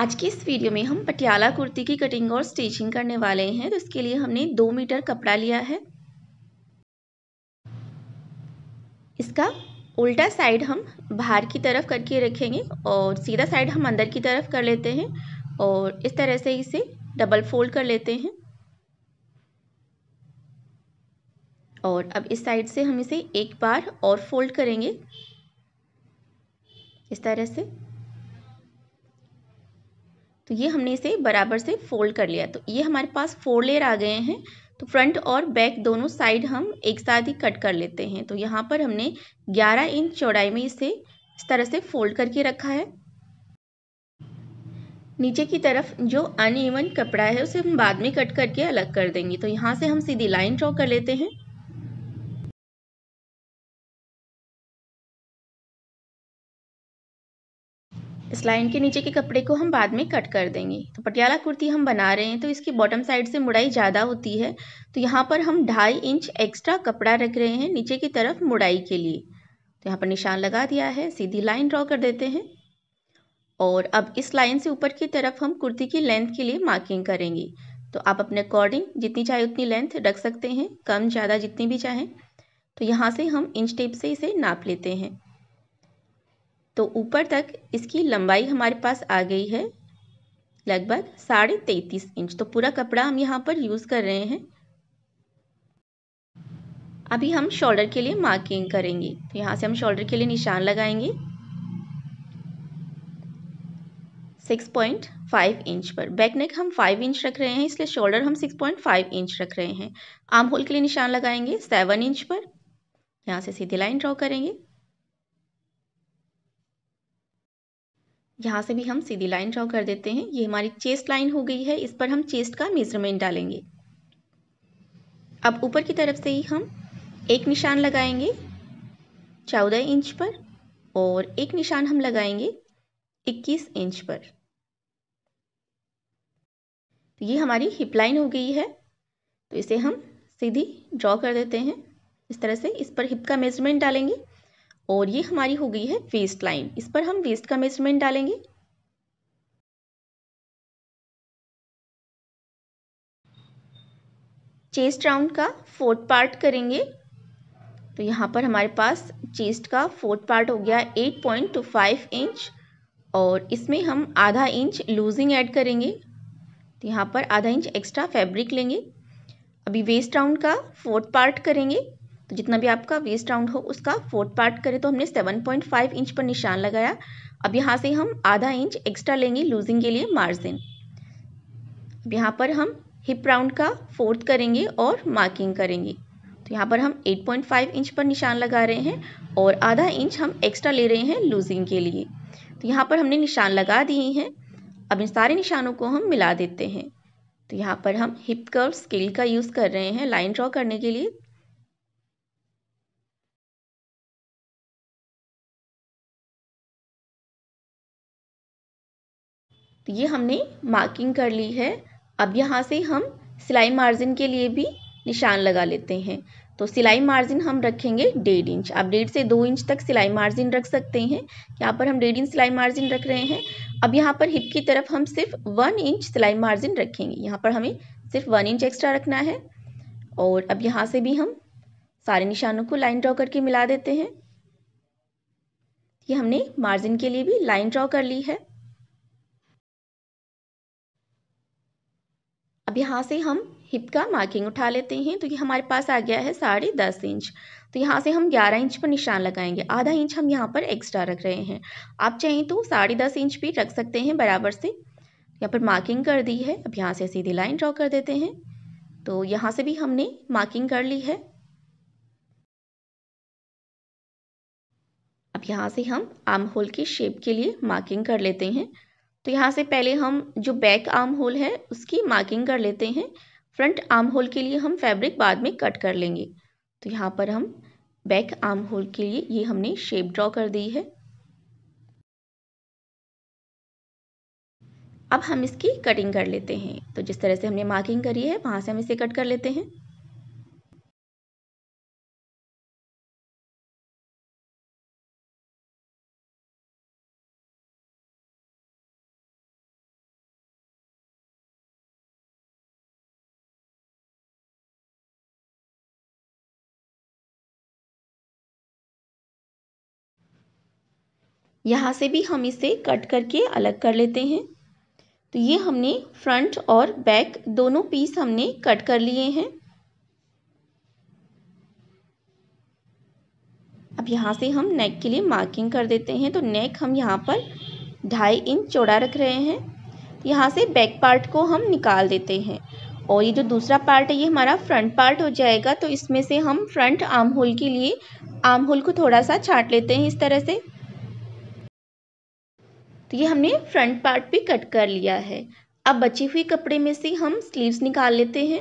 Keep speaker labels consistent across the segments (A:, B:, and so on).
A: आज की इस वीडियो में हम पटियाला कुर्ती की कटिंग और स्टिचिंग करने वाले हैं तो इसके लिए हमने दो मीटर कपड़ा लिया है इसका उल्टा साइड हम बाहर की तरफ करके रखेंगे और सीधा साइड हम अंदर की तरफ कर लेते हैं और इस तरह से इसे डबल फोल्ड कर लेते हैं और अब इस साइड से हम इसे एक बार और फोल्ड करेंगे इस तरह से तो ये हमने इसे बराबर से फोल्ड कर लिया तो ये हमारे पास फोर लेयर आ गए हैं तो फ्रंट और बैक दोनों साइड हम एक साथ ही कट कर लेते हैं तो यहाँ पर हमने 11 इंच चौड़ाई में इसे इस तरह से फोल्ड करके रखा है नीचे की तरफ जो अनइवन कपड़ा है उसे हम बाद में कट करके अलग कर
B: देंगे तो यहाँ से हम सीधी लाइन ड्रॉ कर लेते हैं इस लाइन के नीचे के
A: कपड़े को हम बाद में कट कर देंगे तो पटियाला कुर्ती हम बना रहे हैं तो इसकी बॉटम साइड से मुड़ाई ज़्यादा होती है तो यहाँ पर हम ढाई इंच एक्स्ट्रा कपड़ा रख रहे हैं नीचे की तरफ मुड़ाई के लिए तो यहाँ पर निशान लगा दिया है सीधी लाइन ड्रॉ कर देते हैं और अब इस लाइन से ऊपर की तरफ हम कुर्ती की लेंथ के लिए मार्किंग करेंगे तो आप अपने अकॉर्डिंग जितनी चाहे उतनी लेंथ रख सकते हैं कम ज़्यादा जितनी भी चाहें तो यहाँ से हम इंच टेप से इसे नाप लेते हैं तो ऊपर तक इसकी लंबाई हमारे पास आ गई है लगभग साढ़े तैतीस इंच तो पूरा कपड़ा हम यहाँ पर यूज़ कर रहे हैं अभी हम शोल्डर के लिए मार्किंग करेंगे तो यहाँ से हम शोल्डर के लिए निशान लगाएंगे 6.5 इंच पर बैक नेक हम 5 इंच रख रहे हैं इसलिए शोल्डर हम 6.5 इंच रख रहे हैं आर्म होल के लिए निशान लगाएंगे 7 इंच पर यहाँ से सीधी लाइन ड्रॉ करेंगे यहाँ से भी हम सीधी लाइन ड्रॉ कर देते हैं ये हमारी चेस्ट लाइन हो गई है इस पर हम चेस्ट का मेजरमेंट डालेंगे अब ऊपर की तरफ से ही हम एक निशान लगाएंगे चौदह इंच पर और एक निशान हम लगाएंगे इक्कीस इंच पर तो ये हमारी हिप लाइन हो गई है तो इसे हम सीधी ड्रॉ कर देते हैं इस तरह से इस पर हिप का मेजरमेंट डालेंगे और ये हमारी हो गई है वेस्ट लाइन इस पर हम वेस्ट का मेजरमेंट डालेंगे चेस्ट राउंड का फोर्थ पार्ट करेंगे तो यहाँ पर हमारे पास चेस्ट का फोर्थ पार्ट हो गया 8.25 इंच और इसमें हम आधा इंच लूजिंग ऐड करेंगे तो यहाँ पर आधा इंच एक्स्ट्रा फैब्रिक लेंगे अभी वेस्ट राउंड का फोर्थ पार्ट करेंगे तो जितना भी आपका वेस्ट राउंड हो उसका फोर्थ पार्ट करें तो हमने 7.5 इंच पर निशान लगाया अब यहाँ से हम आधा इंच एक्स्ट्रा लेंगे लूजिंग के लिए मार्जिन अब यहाँ पर हम हिप राउंड का फोर्थ करेंगे और मार्किंग करेंगे तो यहाँ पर हम 8.5 इंच पर निशान लगा रहे हैं और आधा इंच हम एक्स्ट्रा ले रहे हैं लूजिंग के लिए तो यहाँ पर हमने निशान लगा दिए हैं अब इन सारे निशानों को हम मिला देते हैं तो यहाँ पर हम हिप कर्व स्केल का
B: यूज़ कर रहे हैं लाइन ड्रॉ करने के लिए ये हमने मार्किंग कर ली है अब यहाँ से हम सिलाई मार्जिन
A: के लिए भी निशान लगा लेते हैं तो सिलाई मार्जिन हम रखेंगे डेढ़ इंच आप डेढ़ से दो इंच तक सिलाई मार्जिन रख सकते हैं यहाँ पर हम डेढ़ इंच सिलाई मार्जिन रख रहे हैं अब यहाँ पर हिप की तरफ हम सिर्फ वन इंच सिलाई मार्जिन रखेंगे यहाँ पर हमें सिर्फ वन इंच एक्स्ट्रा रखना है और अब यहाँ से भी हम सारे निशानों को लाइन ड्रॉ करके मिला देते हैं ये हमने मार्जिन के लिए भी लाइन ड्रॉ कर ली है अब यहाँ से हम हिप का मार्किंग उठा लेते हैं तो ये हमारे पास आ गया है साढ़े दस इंच तो यहाँ से हम ग्यारह इंच पर निशान लगाएंगे आधा इंच हम यहाँ पर एक्स्ट्रा रख रहे हैं आप चाहें तो साढ़े दस इंच भी रख सकते हैं बराबर से यहाँ पर मार्किंग कर दी है अब यहाँ से सीधी लाइन ड्रॉ कर देते हैं तो यहाँ से भी हमने मार्किंग कर ली है अब यहाँ से हम आर्म होल की शेप के लिए मार्किंग कर लेते हैं तो यहाँ से पहले हम जो बैक आर्म होल है उसकी मार्किंग कर लेते हैं फ्रंट आर्म होल के लिए हम फैब्रिक बाद में कट कर लेंगे तो यहाँ पर हम बैक आर्म होल के लिए ये हमने शेप ड्रॉ कर दी है अब हम इसकी कटिंग कर लेते हैं तो जिस तरह से हमने मार्किंग करी है वहाँ से हम इसे कट कर
B: लेते हैं यहाँ से भी हम इसे कट करके अलग कर लेते
A: हैं तो ये हमने फ्रंट और बैक दोनों पीस हमने कट कर लिए हैं अब यहाँ से हम नेक के लिए मार्किंग कर देते हैं तो नेक हम यहाँ पर ढाई इंच चौड़ा रख रहे हैं यहाँ से बैक पार्ट को हम निकाल देते हैं और ये जो दूसरा पार्ट है ये हमारा फ्रंट पार्ट हो जाएगा तो इसमें से हम फ्रंट आर्म होल के लिए आर्म होल को थोड़ा सा छाट लेते हैं इस तरह से तो ये हमने फ्रंट पार्ट भी कट कर लिया है अब बची हुई कपड़े में से हम स्लीव्स निकाल लेते हैं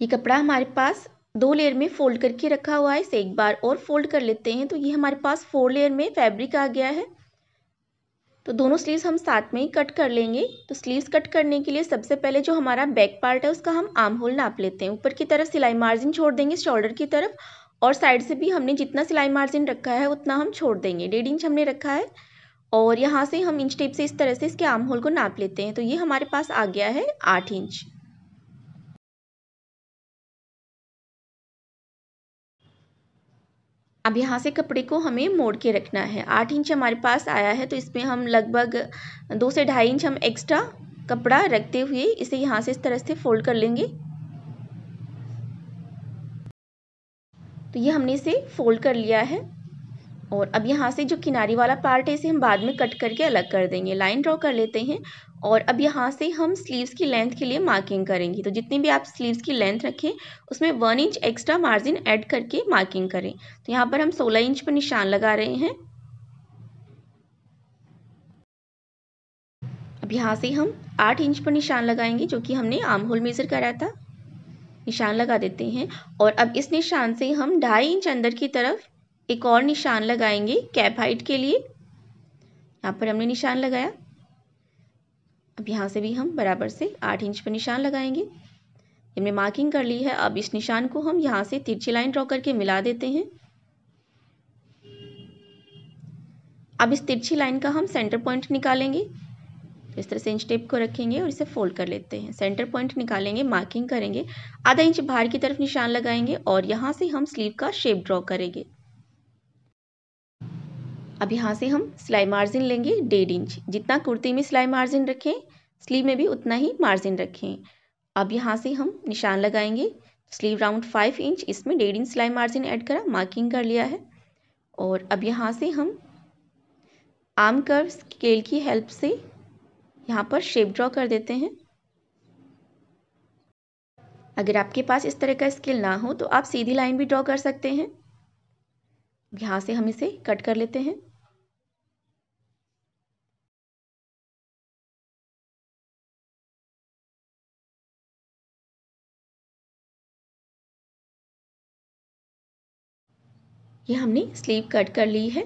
A: ये कपड़ा हमारे पास दो लेयर में फोल्ड करके रखा हुआ है इसे एक बार और फोल्ड कर लेते हैं तो ये हमारे पास फोर लेयर में फैब्रिक आ गया है तो दोनों स्लीव्स हम साथ में ही कट कर लेंगे तो स्लीव्स कट करने के लिए सबसे पहले जो हमारा बैक पार्ट है उसका हम आर्म होल नाप लेते हैं ऊपर की तरफ सिलाई मार्जिन छोड़ देंगे शोल्डर की तरफ और साइड से भी हमने जितना सिलाई मार्जिन रखा है उतना हम छोड़ देंगे डेढ़ इंच हमने रखा है और यहाँ से हम इंच टेप से इस तरह से इसके आर्म होल को नाप लेते हैं तो ये हमारे पास आ गया है आठ इंच अब यहाँ से कपड़े को हमें मोड़ के रखना है आठ इंच हमारे पास आया है तो इसमें हम लगभग दो से ढाई इंच हम एक्स्ट्रा कपड़ा रखते हुए इसे यहाँ से इस तरह से फोल्ड कर लेंगे तो ये हमने इसे फोल्ड कर लिया है और अब यहाँ से जो किनारी वाला पार्ट है इसे हम बाद में कट करके अलग कर देंगे लाइन ड्रॉ कर लेते हैं और अब यहाँ से हम स्लीव्स की लेंथ के लिए मार्किंग करेंगे तो जितनी भी आप स्लीव्स की लेंथ रखें उसमें one inch extra margin add करके मार्किंग करें तो यहाँ पर हम सोलह इंच पर निशान लगा रहे हैं अब यहाँ से हम आठ इंच पर निशान लगाएंगे जो कि हमने आर्म होल मेज़र कराया था निशान लगा देते हैं और अब इस निशान से हम ढाई इंच अंदर की तरफ एक और निशान लगाएंगे कैप हाइट के लिए यहाँ पर हमने निशान लगाया अब यहाँ से भी हम बराबर से आठ इंच पर निशान लगाएंगे हमने मार्किंग कर ली है अब इस निशान को हम यहाँ से तिरछी लाइन ड्रॉ करके मिला देते हैं अब इस तिरछी लाइन का हम सेंटर पॉइंट निकालेंगे इस तरह से इंच टेप को रखेंगे और इसे फोल्ड कर लेते हैं सेंटर पॉइंट निकालेंगे मार्किंग करेंगे आधा इंच बाहर की तरफ निशान लगाएंगे और यहाँ से हम स्लीव का शेप ड्रॉ करेंगे अब यहाँ से हम सिलाई मार्जिन लेंगे डेढ़ इंच जितना कुर्ती में सिलाई मार्जिन रखें स्लीव में भी उतना ही मार्जिन रखें अब यहाँ से हम निशान लगाएंगे स्लीव राउंड फाइव इंच इसमें डेढ़ इंच सिलाई मार्जिन ऐड करा मार्किंग कर लिया है और अब यहाँ से हम आर्म कर्व स्केल की हेल्प से यहाँ पर शेप ड्रॉ कर देते हैं अगर आपके पास इस तरह का स्केल ना हो तो आप सीधी लाइन भी ड्रॉ कर सकते हैं यहाँ से हम इसे
B: कट कर लेते हैं ये हमने स्लीव कट कर ली
A: है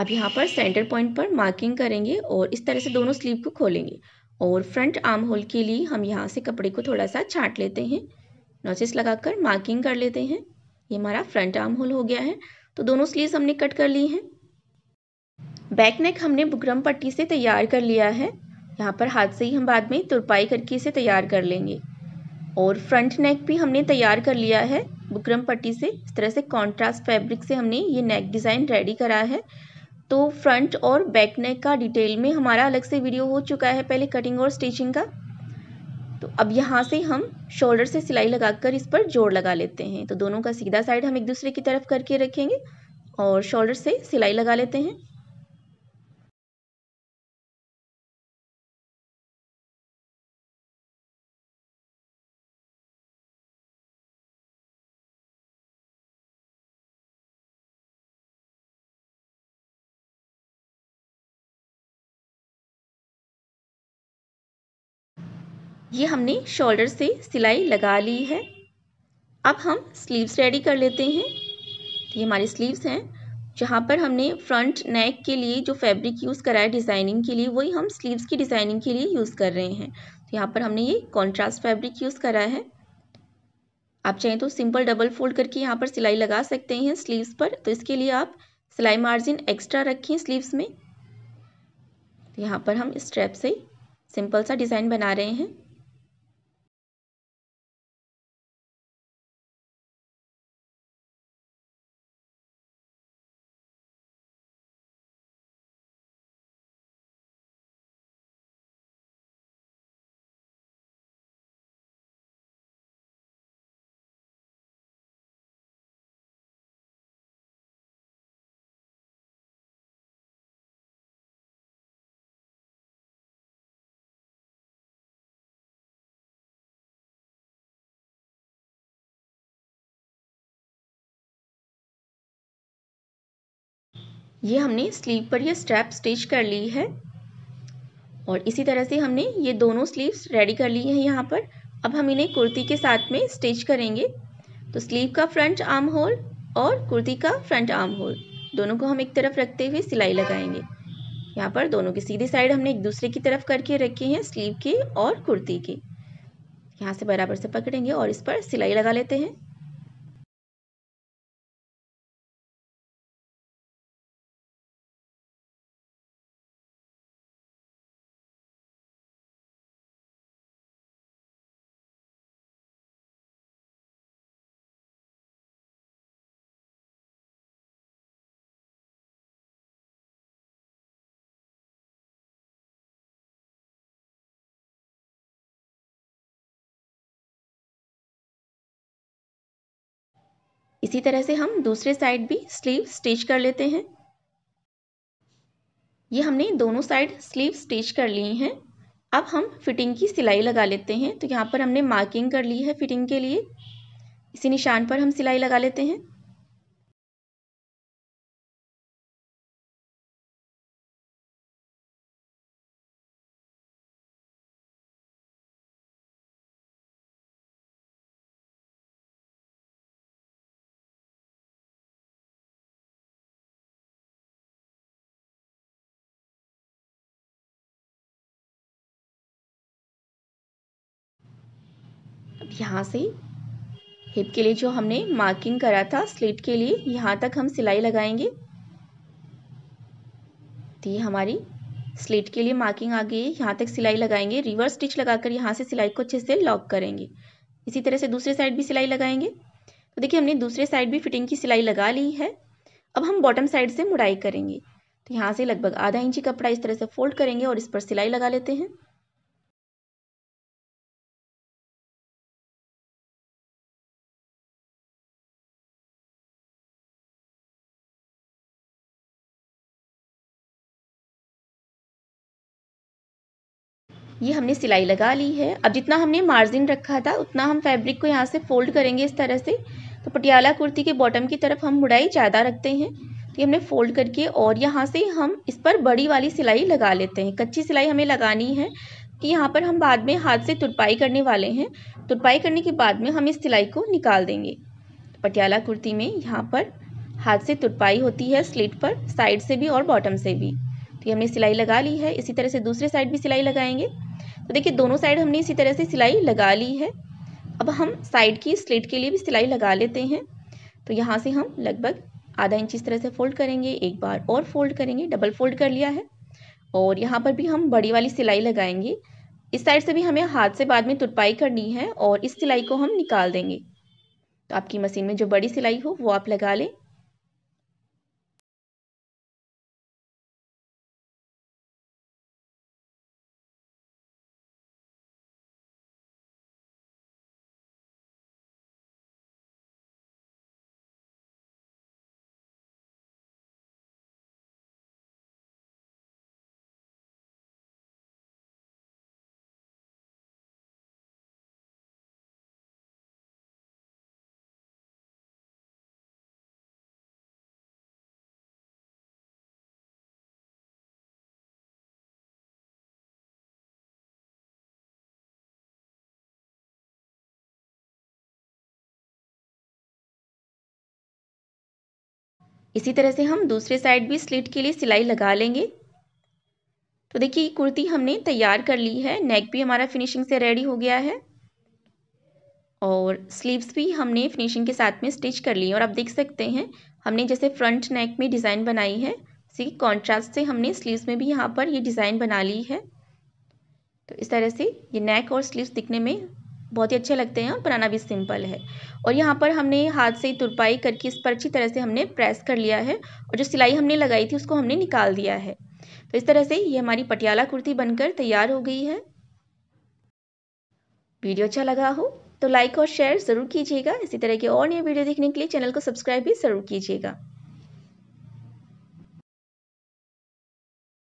A: अब यहाँ पर सेंटर पॉइंट पर मार्किंग करेंगे और इस तरह से दोनों स्लीव को खोलेंगे और फ्रंट आर्म होल के लिए हम यहाँ से कपड़े को थोड़ा सा छाट लेते हैं लगा लगाकर मार्किंग कर लेते हैं ये हमारा फ्रंट आर्म होल हो गया है तो दोनों स्लीव्स हमने कट कर ली हैं बैक नेक हमने बुकरम पट्टी से तैयार कर लिया है यहाँ पर हाथ से ही हम बाद में तुरपाई करके इसे तैयार कर लेंगे और फ्रंट नेक भी हमने तैयार कर लिया है बुकरम पट्टी से इस तरह से कॉन्ट्रास्ट फैब्रिक से हमने ये नेक डिज़ाइन रेडी करा है तो फ्रंट और बैक नेक का डिटेल में हमारा अलग से वीडियो हो चुका है पहले कटिंग और स्टिचिंग का तो अब यहाँ से हम शोल्डर से सिलाई लगाकर इस पर जोड़ लगा लेते हैं तो दोनों का सीधा साइड हम एक दूसरे की तरफ करके रखेंगे और शोल्डर से
B: सिलाई लगा लेते हैं ये हमने शोल्डर से सिलाई लगा ली है
A: अब हम स्लीव्स रेडी कर लेते हैं तो ये हमारी स्लीव्स हैं जहाँ पर हमने फ्रंट नेक के लिए जो फैब्रिक यूज़ करा है डिज़ाइनिंग के लिए वही हम स्लीव्स की डिज़ाइनिंग के लिए यूज़ कर रहे हैं तो यहाँ पर हमने ये कॉन्ट्रास्ट फैब्रिक यूज़ करा है आप चाहें तो सिंपल डबल फोल्ड करके यहाँ पर सिलाई लगा सकते हैं स्लीव्स पर तो इसके लिए आप सिलाई मार्जिन एक्स्ट्रा रखें स्लीव्स में तो यहाँ पर हम स्ट्रैप से
B: सिंपल सा डिज़ाइन बना रहे हैं ये हमने स्लीव पर ये स्ट्रैप स्टिच कर ली है और इसी तरह से
A: हमने ये दोनों स्लीव्स रेडी कर ली हैं यहाँ पर अब हम इन्हें कुर्ती के साथ में स्टिच करेंगे तो स्लीव का फ्रंट आर्म होल और कुर्ती का फ्रंट आर्म होल दोनों को हम एक तरफ रखते हुए सिलाई लगाएंगे यहाँ पर दोनों के सीधे साइड हमने एक दूसरे की तरफ करके रखे हैं स्लीव के और कुर्ती के यहाँ से बराबर से पकड़ेंगे और इस पर सिलाई लगा
B: लेते हैं इसी तरह से हम दूसरे साइड भी स्लीव स्टिच कर लेते हैं
A: ये हमने दोनों साइड स्लीव स्टिच कर लिए हैं अब हम फिटिंग की सिलाई लगा लेते हैं तो यहाँ पर हमने मार्किंग कर ली है फिटिंग के लिए
B: इसी निशान पर हम सिलाई लगा लेते हैं यहाँ से
A: हिप के लिए जो हमने मार्किंग करा था स्लिट के लिए यहाँ तक हम सिलाई लगाएंगे तो ये हमारी स्लिट के लिए मार्किंग आ गई है यहाँ तक सिलाई लगाएंगे रिवर्स स्टिच लगाकर यहाँ से सिलाई को अच्छे से लॉक करेंगे इसी तरह से दूसरे साइड भी सिलाई लगाएंगे तो देखिए हमने दूसरे साइड भी फिटिंग की सिलाई लगा ली है अब हम बॉटम साइड से मुड़ाई
B: करेंगे तो यहाँ से लगभग आधा इंची कपड़ा इस तरह से फोल्ड करेंगे और इस पर सिलाई लगा लेते हैं ये हमने सिलाई लगा ली है अब जितना हमने मार्जिन रखा था उतना हम फैब्रिक को यहाँ से फोल्ड करेंगे
A: इस तरह से तो पटियाला कुर्ती के बॉटम की तरफ हम मुड़ाई ज़्यादा रखते हैं तो ये हमने फोल्ड करके और यहाँ से हम इस पर बड़ी वाली सिलाई लगा लेते हैं कच्ची सिलाई हमें लगानी है कि यहाँ पर हम बाद में हाथ से तुरपाई करने वाले हैं तुरपाई करने के बाद में हम इस सिलाई को निकाल देंगे तो पटियाला कुर्ती में यहाँ पर हाथ से तुरपाई होती है स्लिट पर साइड से भी और बॉटम से भी तो ये हमने सिलाई लगा ली है इसी तरह से दूसरे साइड भी सिलाई लगाएंगे तो देखिए दोनों साइड हमने इसी तरह से सिलाई लगा ली है अब हम साइड की स्लेट के लिए भी सिलाई लगा लेते हैं तो यहाँ से हम लगभग आधा इंच इस तरह से फोल्ड करेंगे एक बार और फोल्ड करेंगे डबल फोल्ड कर लिया है और यहाँ पर भी हम बड़ी वाली सिलाई लगाएंगे इस साइड से भी हमें हाथ से बाद में तुरपाई करनी है और इस सिलाई को हम निकाल देंगे
B: तो आपकी मशीन में जो बड़ी सिलाई हो वो आप लगा लें इसी तरह से हम दूसरे साइड
A: भी स्लिट के लिए सिलाई लगा लेंगे तो देखिए कुर्ती हमने तैयार कर ली है नेक भी हमारा फिनिशिंग से रेडी हो गया है और स्लीव्स भी हमने फिनिशिंग के साथ में स्टिच कर ली है और आप देख सकते हैं हमने जैसे फ्रंट नेक में डिज़ाइन बनाई है इसी कॉन्ट्रास्ट से हमने स्लीव्स में भी यहाँ पर ये डिज़ाइन बना ली है तो इस तरह से ये नेक और स्लीव्स दिखने में बहुत ही अच्छे लगते हैं और बनाना भी सिंपल है और यहाँ पर हमने हाथ से तुरपाई करके इस पर अच्छी तरह से हमने प्रेस कर लिया है और जो सिलाई हमने लगाई थी उसको हमने निकाल दिया है तो इस तरह से ये हमारी पटियाला कुर्ती बनकर तैयार हो गई है वीडियो अच्छा लगा हो तो लाइक और शेयर ज़रूर कीजिएगा
B: इसी तरह के और नए वीडियो देखने के लिए चैनल को सब्सक्राइब भी ज़रूर कीजिएगा